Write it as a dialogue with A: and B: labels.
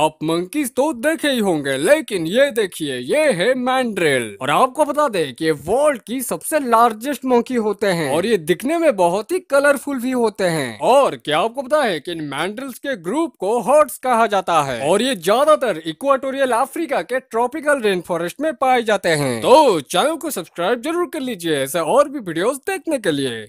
A: आप मंकीज तो देखे ही होंगे लेकिन ये देखिए ये है मैंड्रिल और आपको बता दें कि वर्ल्ड की सबसे लार्जेस्ट मंकी होते हैं और ये दिखने में बहुत ही कलरफुल भी होते हैं और क्या आपको पता है कि इन मैंड्रिल्स के ग्रुप को हॉर्ट्स कहा जाता है और ये ज्यादातर इक्वाटोरियल अफ्रीका के ट्रॉपिकल रेन फॉरेस्ट में पाए जाते हैं तो चैनल को सब्सक्राइब जरूर कर लीजिए ऐसे और भी वीडियो देखने के लिए